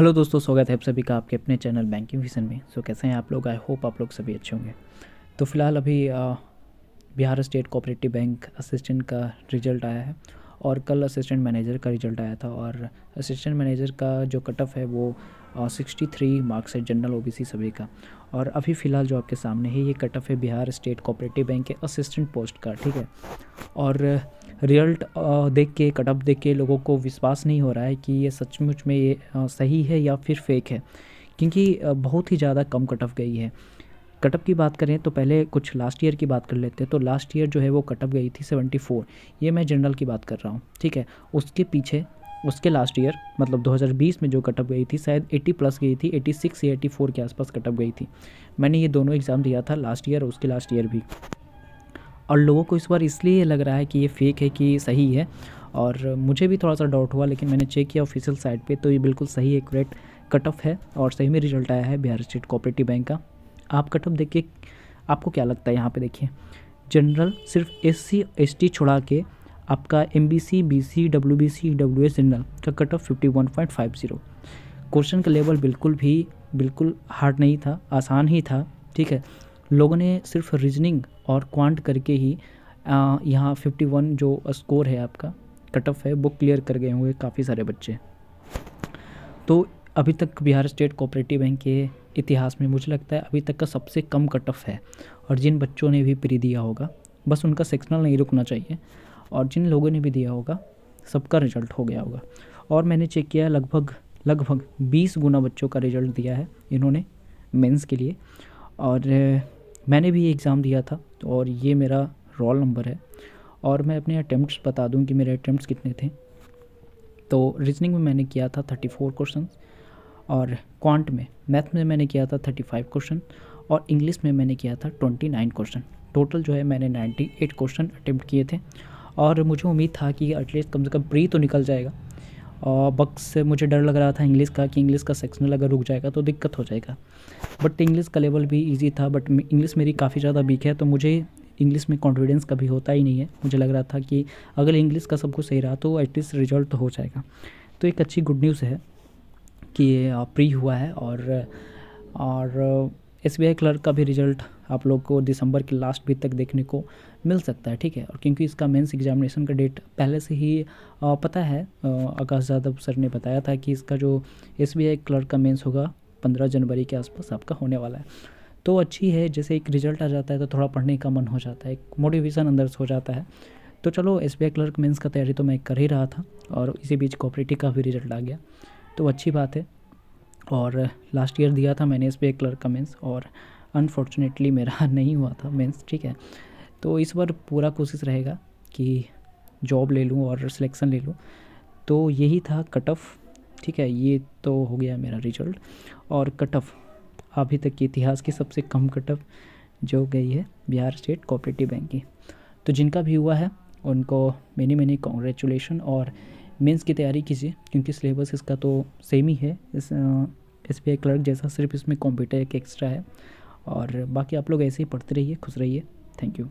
hello दोस्तों स्वागत है आप सभी का आपके अपने चैनल बैंकिंग विजन में सो so, कैसे हैं आप लोग आई होप आप लोग सभी अच्छे होंगे तो फिलहाल अभी Bihar state cooperative bank assistant का रिजल्ट आया है और कल असिस्टेंट मैनेजर का रिजल्ट आया था और असिस्टेंट मैनेजर का जो कट ऑफ है वो सिक्सटी थ्री मार्क्स है जनरल ओ सभी का और अभी फ़िलहाल जो आपके सामने है ये कट ऑफ है बिहार स्टेट कोऑपरेटिव बैंक के असिस्टेंट पोस्ट का ठीक है और रिजल्ट देख के कट ऑफ देख के लोगों को विश्वास नहीं हो रहा है कि ये सचमुच में ये सही है या फिर फेक है क्योंकि बहुत ही ज़्यादा कम कट ऑफ गई है कटअप की बात करें तो पहले कुछ लास्ट ईयर की बात कर लेते हैं तो लास्ट ईयर जो है वो कटअप गई थी सेवेंटी फोर ये मैं जनरल की बात कर रहा हूँ ठीक है उसके पीछे उसके लास्ट ईयर मतलब 2020 में जो कटअप गई थी शायद 80 प्लस गई थी 86 या 84 के आसपास कटअप गई थी मैंने ये दोनों एग्ज़ाम दिया था लास्ट ईयर और उसके लास्ट ईयर भी और लोगों को इस बार इसलिए लग रहा है कि ये फेक है कि सही है और मुझे भी थोड़ा सा डाउट हुआ लेकिन मैंने चेक किया ऑफिशियल साइट पे तो ये बिल्कुल सही एक्यूरेट कट ऑफ है और सही में रिजल्ट आया है बिहार स्टेट कोऑपरेटिव बैंक का आप कटअप देखिए आपको क्या लगता है यहाँ पे देखिए जनरल सिर्फ एस सी एस टी छुड़ा के आपका M B C B C W B C W S general का cut off fifty one point five zero question का लेवल बिल्कुल भी बिल्कुल हार्ड नहीं था आसान ही था ठीक है लोगों ने सिर्फ रीजनिंग और क्वांट करके ही यहाँ फिफ्टी वन जो स्कोर है आपका कट ऑफ है वो क्लियर कर गए हुए काफ़ी सारे बच्चे तो अभी तक बिहार स्टेट कोऑपरेटिव बैंक के इतिहास में मुझे लगता है अभी तक का सबसे कम कट ऑफ है और जिन बच्चों ने भी प्री दिया होगा बस उनका सेक्शनल नहीं रुकना चाहिए और जिन लोगों ने भी दिया होगा सबका रिजल्ट हो गया होगा और मैंने चेक किया लगभग लगभग बीस गुना बच्चों का रिजल्ट दिया है इन्होंने मेंस के लिए और मैंने भी ये एग्ज़ाम दिया था और ये मेरा रोल नंबर है और मैं अपने अटैम्प्ट बता दूं कि मेरे अटैम्प्ट कितने थे तो रीजनिंग में मैंने किया था थर्टी फोर क्वेश्चन और क्वांट में मैथ में मैंने किया था थर्टी फाइव क्वेश्चन और इंग्लिश में मैंने किया था ट्वेंटी नाइन क्वेश्चन टोटल जो है मैंने नाइन्टी एट क्वेश्चन अटैम्प्ट किए थे और मुझे उम्मीद था कि एटलीस्ट कम से कम प्री तो निकल जाएगा और बक्स मुझे डर लग रहा था इंग्लिश का कि इंग्लिश का सेक्शनल अगर रुक जाएगा तो दिक्कत हो जाएगा बट इंग्लिश का लेवल भी ईजी था बट इंग्लिश मेरी काफ़ी ज़्यादा वीक है तो मुझे इंग्लिश में कॉन्फिडेंस कभी होता ही नहीं है मुझे लग रहा था कि अगर इंग्लिश का सब कुछ सही रहा तो एटलीस्ट रिजल्ट तो हो जाएगा तो एक अच्छी गुड न्यूज़ है की प्री हुआ है और और एस बी आई क्लर्क का भी रिजल्ट आप लोग को दिसंबर के लास्ट भी तक देखने को मिल सकता है ठीक है और क्योंकि इसका मेंस एग्जामिनेशन का डेट पहले से ही पता है आकाश यादव सर ने बताया था कि इसका जो एस बी आई क्लर्क का मेंस होगा पंद्रह जनवरी के आसपास आपका होने वाला है तो अच्छी है जैसे एक रिजल्ट आ जाता है तो थोड़ा पढ़ने का मन हो जाता है एक मोटिवेशन अंदर से हो जाता है तो चलो S B I clerk mains का तैयारी तो मैं कर ही रहा था और इसी बीच कॉपरेटिव का भी रिजल्ट आ गया तो अच्छी बात है और लास्ट ईयर दिया था मैंने इस पर एक क्लर्क का मेंस और अनफॉर्चुनेटली मेरा नहीं हुआ था मीन्स ठीक है तो इस बार पूरा कोशिश रहेगा कि जॉब ले लूँ और सिलेक्शन ले लूँ तो यही था कट ऑफ ठीक है ये तो हो गया मेरा रिजल्ट और कट ऑफ अभी तक के इतिहास की सबसे कम कट ऑफ जो गई है बिहार स्टेट कोऑपरेटिव बैंक की तो जिनका भी हुआ है उनको मैनी मैनी कॉन्ग्रेचुलेसन और मेंस की तैयारी कीजिए क्योंकि सिलेबस इसका तो सेम ही है एस बी आई क्लर्क जैसा सिर्फ इसमें कंप्यूटर एक एक्स्ट्रा है और बाकी आप लोग ऐसे ही पढ़ते रहिए खुश रहिए थैंक यू